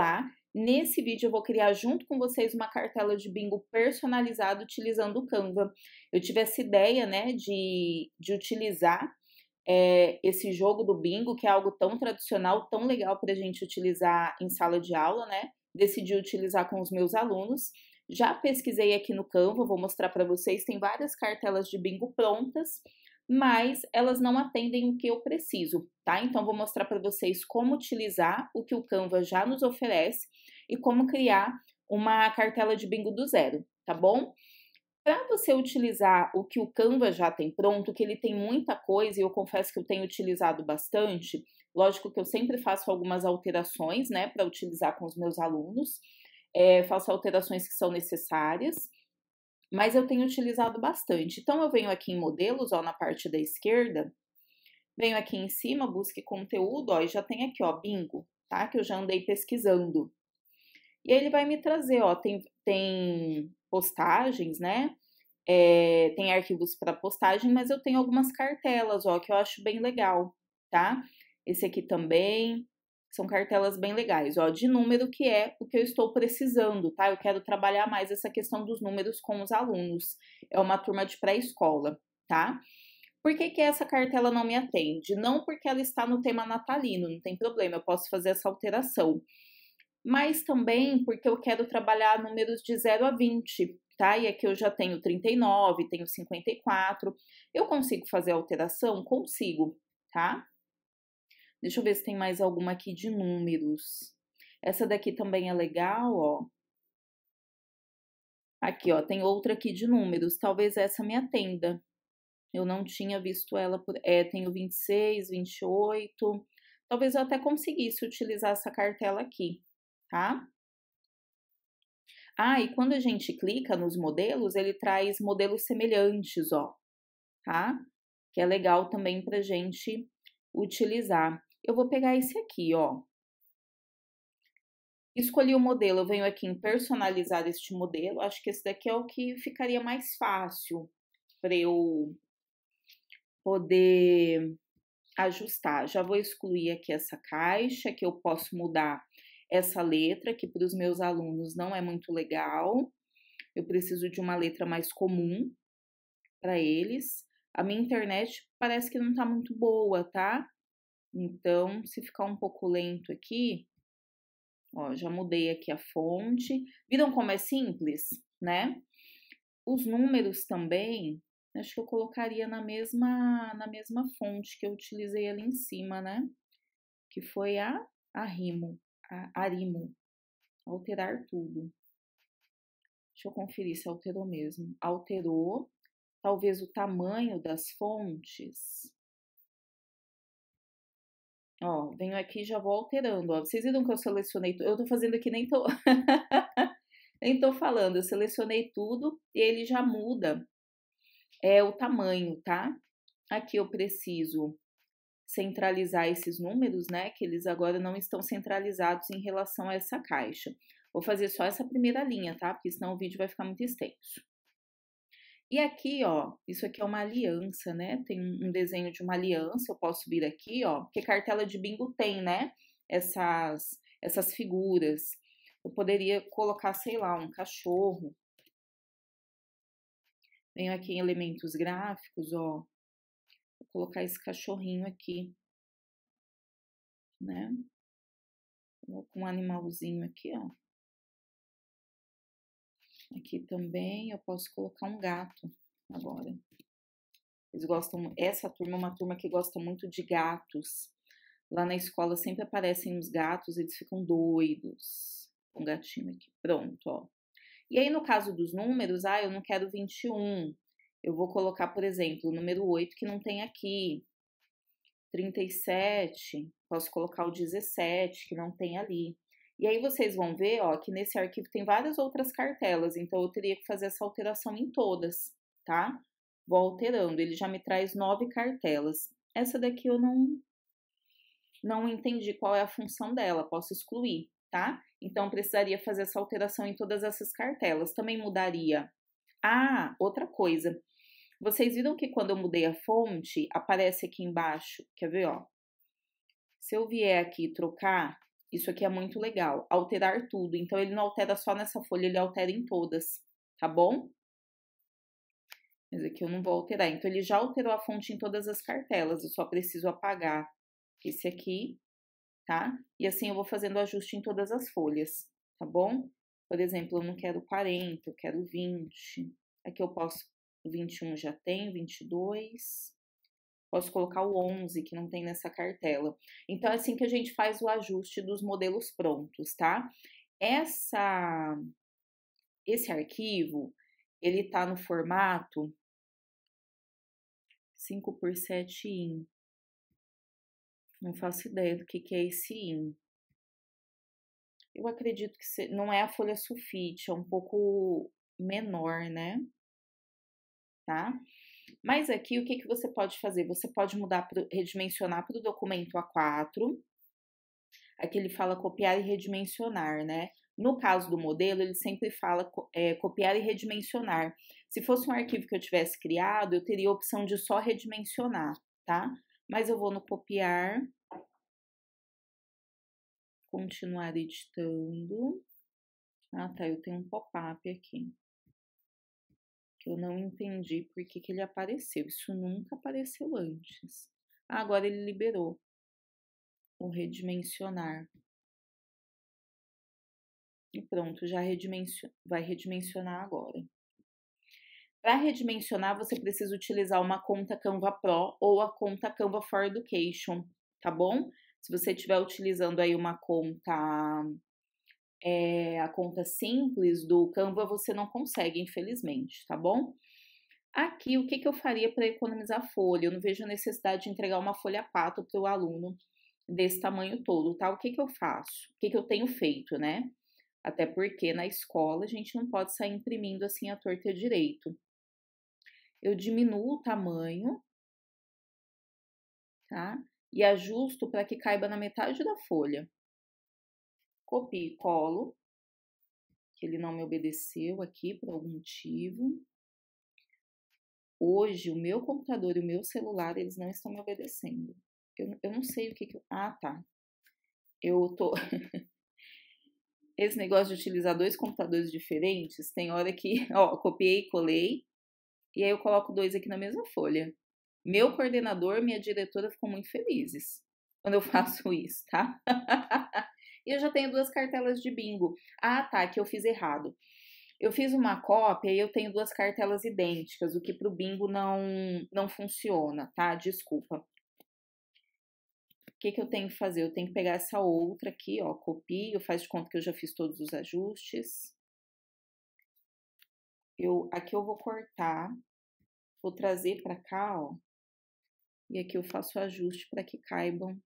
Olá! Nesse vídeo eu vou criar junto com vocês uma cartela de bingo personalizada utilizando o Canva. Eu tive essa ideia, né, de, de utilizar é, esse jogo do bingo, que é algo tão tradicional, tão legal para a gente utilizar em sala de aula, né? Decidi utilizar com os meus alunos. Já pesquisei aqui no Canva, vou mostrar para vocês, tem várias cartelas de bingo prontas mas elas não atendem o que eu preciso, tá? Então vou mostrar para vocês como utilizar o que o Canva já nos oferece e como criar uma cartela de bingo do zero, tá bom? Para você utilizar o que o Canva já tem pronto, que ele tem muita coisa e eu confesso que eu tenho utilizado bastante, lógico que eu sempre faço algumas alterações, né, para utilizar com os meus alunos, é, faço alterações que são necessárias mas eu tenho utilizado bastante. Então, eu venho aqui em modelos, ó, na parte da esquerda, venho aqui em cima, busque conteúdo, ó, e já tem aqui, ó, bingo, tá? Que eu já andei pesquisando. E aí ele vai me trazer, ó, tem, tem postagens, né? É, tem arquivos para postagem, mas eu tenho algumas cartelas, ó, que eu acho bem legal, tá? Esse aqui também, são cartelas bem legais, ó, de número que é o que eu estou precisando, tá? Eu quero trabalhar mais essa questão dos números com os alunos. É uma turma de pré-escola, tá? Por que, que essa cartela não me atende? Não porque ela está no tema natalino, não tem problema, eu posso fazer essa alteração. Mas também porque eu quero trabalhar números de 0 a 20, tá? E aqui eu já tenho 39, tenho 54. Eu consigo fazer a alteração? Consigo, tá? Deixa eu ver se tem mais alguma aqui de números. Essa daqui também é legal, ó. Aqui, ó, tem outra aqui de números. Talvez essa me atenda. Eu não tinha visto ela por. É, tenho 26, 28. Talvez eu até conseguisse utilizar essa cartela aqui, tá? Ah, e quando a gente clica nos modelos, ele traz modelos semelhantes, ó, tá? Que é legal também para gente utilizar. Eu vou pegar esse aqui, ó. Escolhi o modelo, eu venho aqui em personalizar este modelo. Acho que esse daqui é o que ficaria mais fácil para eu poder ajustar. Já vou excluir aqui essa caixa, que eu posso mudar essa letra, que para os meus alunos não é muito legal. Eu preciso de uma letra mais comum para eles. A minha internet parece que não está muito boa, tá? Então, se ficar um pouco lento aqui, ó, já mudei aqui a fonte. Viram como é simples, né? Os números também, acho que eu colocaria na mesma, na mesma fonte que eu utilizei ali em cima, né? Que foi a Arimo, a Arimo. Alterar tudo. Deixa eu conferir se alterou mesmo. Alterou. Talvez o tamanho das fontes. Ó, venho aqui e já vou alterando. Ó. Vocês viram que eu selecionei tudo? Eu tô fazendo aqui, nem tô. nem tô falando. Eu selecionei tudo e ele já muda é, o tamanho, tá? Aqui eu preciso centralizar esses números, né? Que eles agora não estão centralizados em relação a essa caixa. Vou fazer só essa primeira linha, tá? Porque senão o vídeo vai ficar muito extenso. E aqui, ó, isso aqui é uma aliança, né? Tem um desenho de uma aliança, eu posso vir aqui, ó, porque cartela de bingo tem, né? Essas, essas figuras. Eu poderia colocar, sei lá, um cachorro. Venho aqui em elementos gráficos, ó. Vou colocar esse cachorrinho aqui, né? Vou com um animalzinho aqui, ó. Aqui também eu posso colocar um gato agora. Eles gostam, essa turma é uma turma que gosta muito de gatos. Lá na escola sempre aparecem os gatos, eles ficam doidos. Um gatinho aqui, pronto, ó. E aí no caso dos números, ah, eu não quero 21. Eu vou colocar, por exemplo, o número 8 que não tem aqui. 37, posso colocar o 17 que não tem ali. E aí vocês vão ver, ó, que nesse arquivo tem várias outras cartelas, então eu teria que fazer essa alteração em todas, tá? Vou alterando, ele já me traz nove cartelas. Essa daqui eu não não entendi qual é a função dela, posso excluir, tá? Então precisaria fazer essa alteração em todas essas cartelas. Também mudaria. Ah, outra coisa. Vocês viram que quando eu mudei a fonte, aparece aqui embaixo, quer ver, ó? Se eu vier aqui trocar isso aqui é muito legal. Alterar tudo. Então, ele não altera só nessa folha, ele altera em todas, tá bom? Mas aqui eu não vou alterar. Então, ele já alterou a fonte em todas as cartelas. Eu só preciso apagar esse aqui, tá? E assim eu vou fazendo ajuste em todas as folhas, tá bom? Por exemplo, eu não quero 40, eu quero 20. Aqui eu posso... 21 já tem, 22 posso colocar o 11 que não tem nessa cartela. Então é assim que a gente faz o ajuste dos modelos prontos, tá? Essa esse arquivo, ele tá no formato 5 por 7 in. Não faço ideia do que que é esse in. Eu acredito que não é a folha sulfite, é um pouco menor, né? Tá? Mas aqui, o que, que você pode fazer? Você pode mudar, para redimensionar para o documento A4. Aqui ele fala copiar e redimensionar, né? No caso do modelo, ele sempre fala é, copiar e redimensionar. Se fosse um arquivo que eu tivesse criado, eu teria a opção de só redimensionar, tá? Mas eu vou no copiar, continuar editando. Ah, tá, eu tenho um pop-up aqui que eu não entendi por que, que ele apareceu. Isso nunca apareceu antes. Ah, agora ele liberou. Vou redimensionar. E pronto, já redimension... vai redimensionar agora. Para redimensionar, você precisa utilizar uma conta Canva Pro ou a conta Canva for Education, tá bom? Se você estiver utilizando aí uma conta é, a conta simples do Canva você não consegue, infelizmente, tá bom? Aqui, o que, que eu faria para economizar folha? Eu não vejo a necessidade de entregar uma folha pato para o aluno desse tamanho todo, tá? O que, que eu faço? O que, que eu tenho feito, né? Até porque na escola a gente não pode sair imprimindo assim a torta direito. Eu diminuo o tamanho, tá? E ajusto para que caiba na metade da folha copio e colo, que ele não me obedeceu aqui por algum motivo. Hoje, o meu computador e o meu celular, eles não estão me obedecendo. Eu, eu não sei o que, que Ah, tá. Eu tô... Esse negócio de utilizar dois computadores diferentes, tem hora que, ó, copiei e colei, e aí eu coloco dois aqui na mesma folha. Meu coordenador, e minha diretora ficam muito felizes quando eu faço isso, tá? e eu já tenho duas cartelas de bingo. Ah, tá, que eu fiz errado. Eu fiz uma cópia e eu tenho duas cartelas idênticas, o que para o bingo não, não funciona, tá? Desculpa. O que, que eu tenho que fazer? Eu tenho que pegar essa outra aqui, ó, copio, faz de conta que eu já fiz todos os ajustes. Eu, aqui eu vou cortar, vou trazer para cá, ó, e aqui eu faço o ajuste para que caibam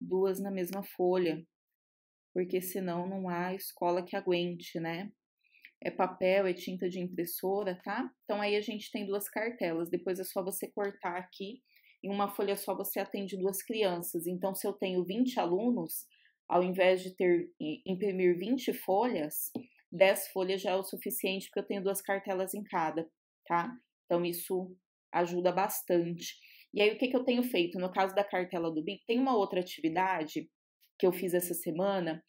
duas na mesma folha porque senão não há escola que aguente, né? É papel, é tinta de impressora, tá? Então aí a gente tem duas cartelas, depois é só você cortar aqui, em uma folha só você atende duas crianças. Então se eu tenho 20 alunos, ao invés de ter imprimir 20 folhas, 10 folhas já é o suficiente porque eu tenho duas cartelas em cada, tá? Então isso ajuda bastante. E aí o que, que eu tenho feito? No caso da cartela do BIC, tem uma outra atividade que eu fiz essa semana,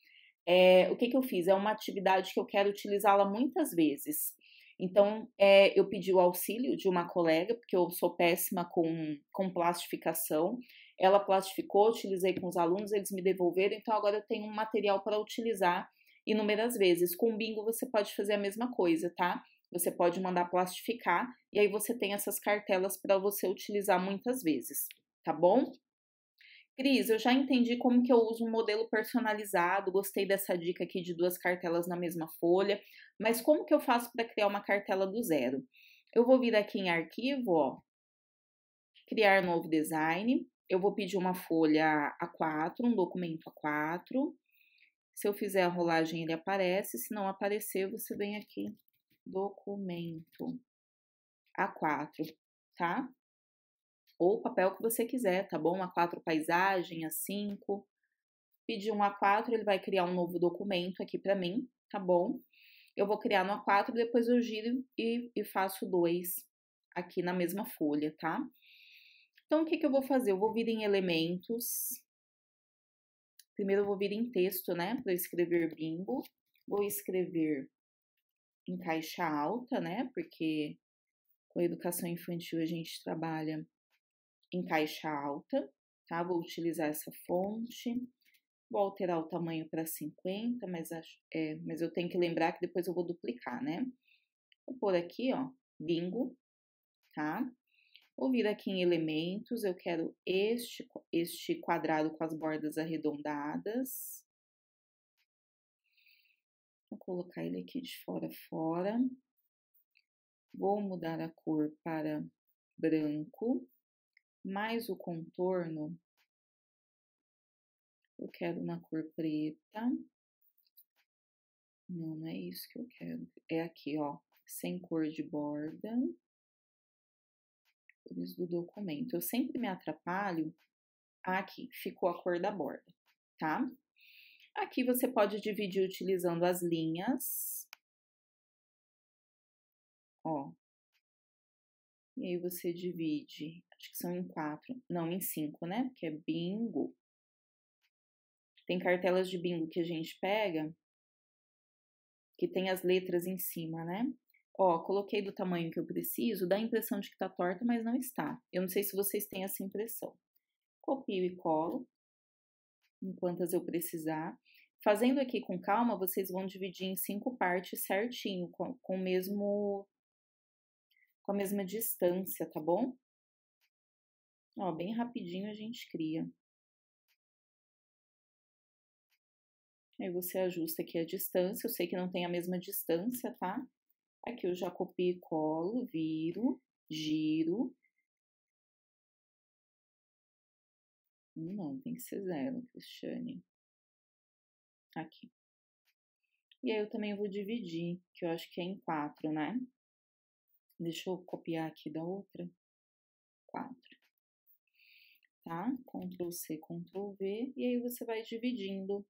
é, o que, que eu fiz? É uma atividade que eu quero utilizá-la muitas vezes. Então, é, eu pedi o auxílio de uma colega, porque eu sou péssima com, com plastificação. Ela plastificou, utilizei com os alunos, eles me devolveram, então agora eu tenho um material para utilizar inúmeras vezes. Com o bingo você pode fazer a mesma coisa, tá? Você pode mandar plastificar e aí você tem essas cartelas para você utilizar muitas vezes, tá bom? Cris, eu já entendi como que eu uso um modelo personalizado, gostei dessa dica aqui de duas cartelas na mesma folha, mas como que eu faço para criar uma cartela do zero? Eu vou vir aqui em arquivo, ó, criar novo design, eu vou pedir uma folha A4, um documento A4. Se eu fizer a rolagem, ele aparece, se não aparecer, você vem aqui, documento A4, tá? ou o papel que você quiser, tá bom? A4 paisagem, A5. Pedir um A4, ele vai criar um novo documento aqui para mim, tá bom? Eu vou criar no A4, depois eu giro e, e faço dois aqui na mesma folha, tá? Então, o que, que eu vou fazer? Eu vou vir em elementos. Primeiro, eu vou vir em texto, né? Para escrever bingo. Vou escrever em caixa alta, né? Porque com educação infantil a gente trabalha em caixa alta, tá? Vou utilizar essa fonte. Vou alterar o tamanho para 50, mas, acho, é, mas eu tenho que lembrar que depois eu vou duplicar, né? Vou pôr aqui, ó, bingo, tá? Vou vir aqui em elementos, eu quero este, este quadrado com as bordas arredondadas. Vou colocar ele aqui de fora a fora. Vou mudar a cor para branco mais o contorno, eu quero na cor preta. Não, não é isso que eu quero. É aqui, ó, sem cor de borda. Cores do documento. Eu sempre me atrapalho. Aqui, ficou a cor da borda, tá? Aqui você pode dividir utilizando as linhas. Ó. E aí você divide Acho que são em quatro. Não, em cinco, né? Porque é bingo. Tem cartelas de bingo que a gente pega que tem as letras em cima, né? Ó, coloquei do tamanho que eu preciso, dá a impressão de que tá torta, mas não está. Eu não sei se vocês têm essa impressão. Copio e colo, enquanto eu precisar. Fazendo aqui com calma, vocês vão dividir em cinco partes certinho, com, com, mesmo, com a mesma distância, tá bom? Ó, bem rapidinho a gente cria. Aí você ajusta aqui a distância, eu sei que não tem a mesma distância, tá? Aqui eu já copio e colo, viro, giro. Hum, não, tem que ser zero, Cristiane. Aqui. E aí eu também vou dividir, que eu acho que é em quatro, né? Deixa eu copiar aqui da outra. Quatro tá? Ctrl C, Ctrl V, e aí você vai dividindo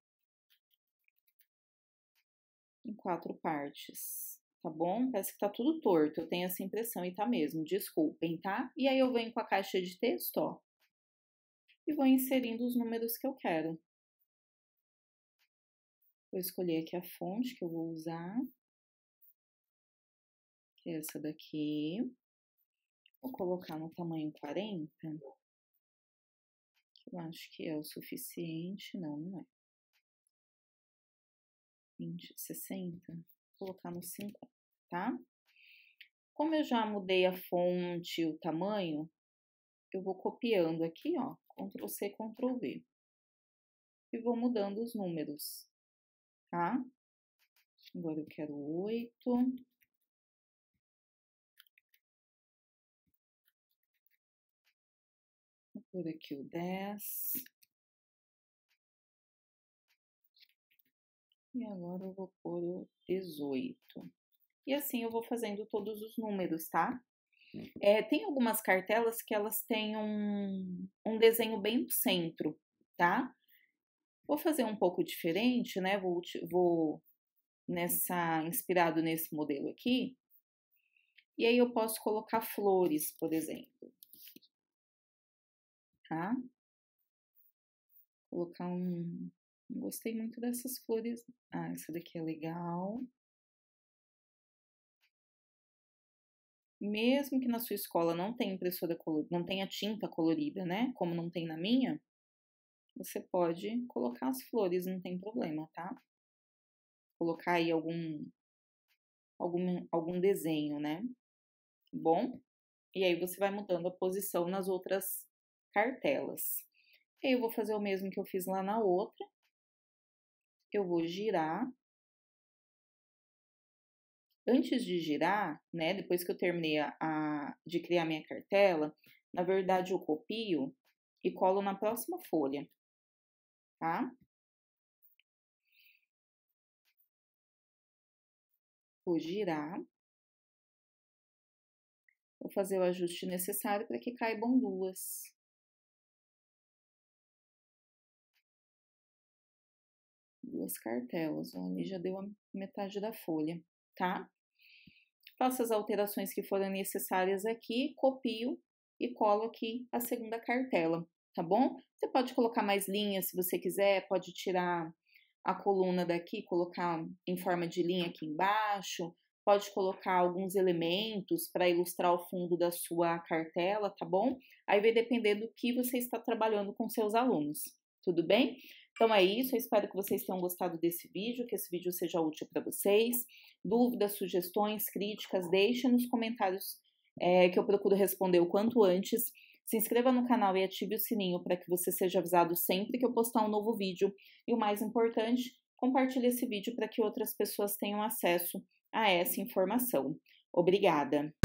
em quatro partes, tá bom? Parece que tá tudo torto, eu tenho essa impressão, e tá mesmo, desculpem, tá? E aí eu venho com a caixa de texto, ó, e vou inserindo os números que eu quero. Vou escolher aqui a fonte que eu vou usar, que é essa daqui. Vou colocar no tamanho 40 eu acho que é o suficiente. Não, não é. 20, 60. Vou colocar no 50, tá? Como eu já mudei a fonte, o tamanho, eu vou copiando aqui, ó, Ctrl C, Ctrl V. E vou mudando os números, tá? Agora eu quero 8. por aqui o 10. E agora eu vou pôr o 18. E assim eu vou fazendo todos os números, tá? Uhum. É, tem algumas cartelas que elas têm um, um desenho bem no centro, tá? Vou fazer um pouco diferente, né? Vou, vou nessa inspirado nesse modelo aqui. E aí eu posso colocar flores, por exemplo tá? Vou colocar um. Gostei muito dessas flores. Ah, essa daqui é legal. Mesmo que na sua escola não tenha impressora colorida, não tenha tinta colorida, né? Como não tem na minha, você pode colocar as flores, não tem problema, tá? Colocar aí algum algum algum desenho, né? Bom? E aí você vai mudando a posição nas outras cartelas. Eu vou fazer o mesmo que eu fiz lá na outra. Eu vou girar. Antes de girar, né, depois que eu terminei a, a, de criar minha cartela, na verdade eu copio e colo na próxima folha, tá? Vou girar. Vou fazer o ajuste necessário para que caibam duas. duas cartelas. ali já deu a metade da folha, tá? Faço as alterações que forem necessárias aqui, copio e colo aqui a segunda cartela, tá bom? Você pode colocar mais linhas se você quiser, pode tirar a coluna daqui, colocar em forma de linha aqui embaixo, pode colocar alguns elementos para ilustrar o fundo da sua cartela, tá bom? Aí vai depender do que você está trabalhando com seus alunos. Tudo bem? Então é isso, eu espero que vocês tenham gostado desse vídeo, que esse vídeo seja útil para vocês. Dúvidas, sugestões, críticas, deixem nos comentários é, que eu procuro responder o quanto antes. Se inscreva no canal e ative o sininho para que você seja avisado sempre que eu postar um novo vídeo. E o mais importante, compartilhe esse vídeo para que outras pessoas tenham acesso a essa informação. Obrigada!